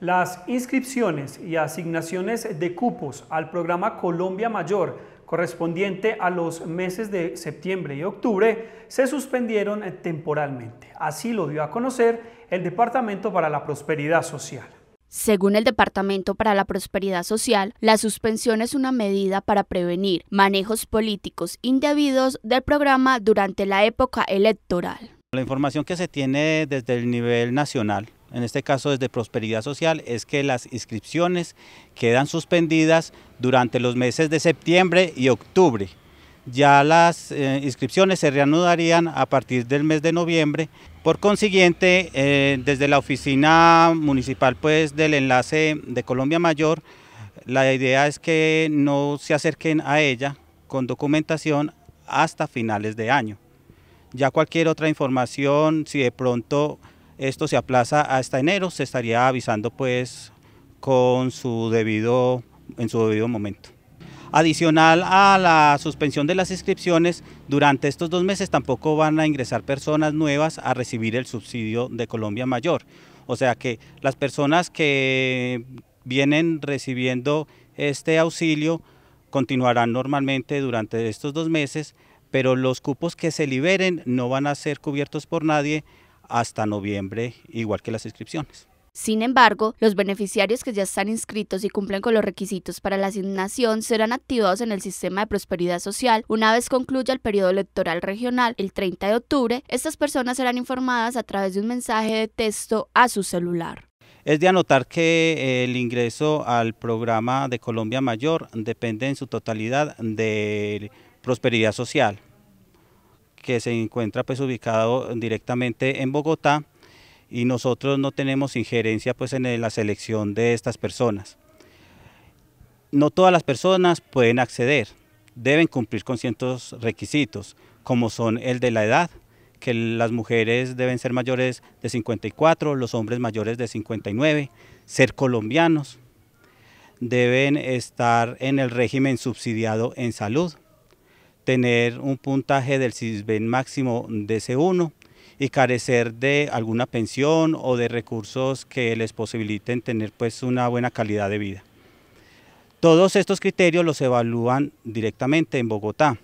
Las inscripciones y asignaciones de cupos al programa Colombia Mayor correspondiente a los meses de septiembre y octubre se suspendieron temporalmente. Así lo dio a conocer el Departamento para la Prosperidad Social. Según el Departamento para la Prosperidad Social, la suspensión es una medida para prevenir manejos políticos indebidos del programa durante la época electoral. La información que se tiene desde el nivel nacional en este caso desde Prosperidad Social, es que las inscripciones quedan suspendidas durante los meses de septiembre y octubre. Ya las eh, inscripciones se reanudarían a partir del mes de noviembre. Por consiguiente, eh, desde la oficina municipal pues, del enlace de Colombia Mayor, la idea es que no se acerquen a ella con documentación hasta finales de año. Ya cualquier otra información, si de pronto esto se aplaza hasta enero, se estaría avisando pues con su debido, en su debido momento. Adicional a la suspensión de las inscripciones, durante estos dos meses tampoco van a ingresar personas nuevas a recibir el subsidio de Colombia Mayor. O sea que las personas que vienen recibiendo este auxilio continuarán normalmente durante estos dos meses, pero los cupos que se liberen no van a ser cubiertos por nadie hasta noviembre, igual que las inscripciones. Sin embargo, los beneficiarios que ya están inscritos y cumplen con los requisitos para la asignación serán activados en el sistema de prosperidad social una vez concluya el periodo electoral regional el 30 de octubre. Estas personas serán informadas a través de un mensaje de texto a su celular. Es de anotar que eh, el ingreso al programa de Colombia Mayor depende en su totalidad de prosperidad social que se encuentra pues ubicado directamente en Bogotá y nosotros no tenemos injerencia pues en la selección de estas personas. No todas las personas pueden acceder, deben cumplir con ciertos requisitos, como son el de la edad, que las mujeres deben ser mayores de 54, los hombres mayores de 59, ser colombianos, deben estar en el régimen subsidiado en salud, tener un puntaje del SISBEN máximo de C1 y carecer de alguna pensión o de recursos que les posibiliten tener pues una buena calidad de vida. Todos estos criterios los evalúan directamente en Bogotá,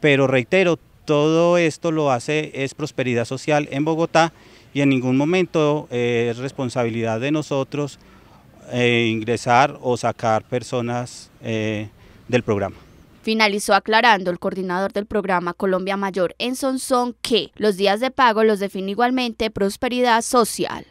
pero reitero, todo esto lo hace es prosperidad social en Bogotá y en ningún momento eh, es responsabilidad de nosotros eh, ingresar o sacar personas eh, del programa. Finalizó aclarando el coordinador del programa Colombia Mayor en Sonsón que los días de pago los define igualmente prosperidad social.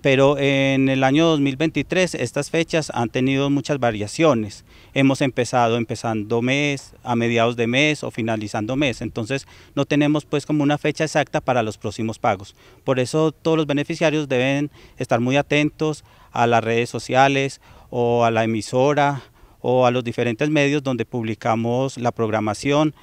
Pero en el año 2023 estas fechas han tenido muchas variaciones. Hemos empezado empezando mes, a mediados de mes o finalizando mes. Entonces no tenemos pues como una fecha exacta para los próximos pagos. Por eso todos los beneficiarios deben estar muy atentos a las redes sociales o a la emisora o a los diferentes medios donde publicamos la programación